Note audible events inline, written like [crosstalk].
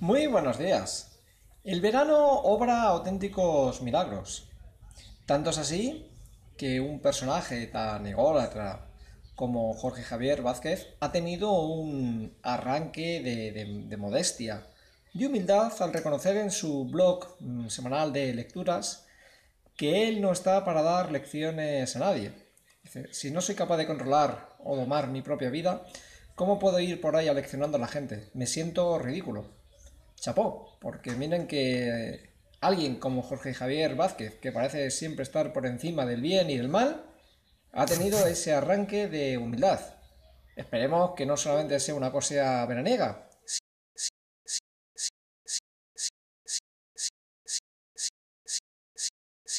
Muy buenos días. El verano obra auténticos milagros. Tanto es así que un personaje tan ególatra como Jorge Javier Vázquez ha tenido un arranque de, modestia, y humildad al reconocer en su blog mm, semanal de lecturas que él no está para dar lecciones a nadie. Dice, si no soy capaz de controlar o domar mi propia vida, ¿cómo puedo ir por ahí aleccionando a la gente? Me siento ridículo chapó, porque miren que alguien como Jorge Javier Vázquez, que parece siempre estar por encima del bien y del mal, ha tenido [laughs] ese arranque de humildad. Esperemos que no solamente sea una cosa veraniega,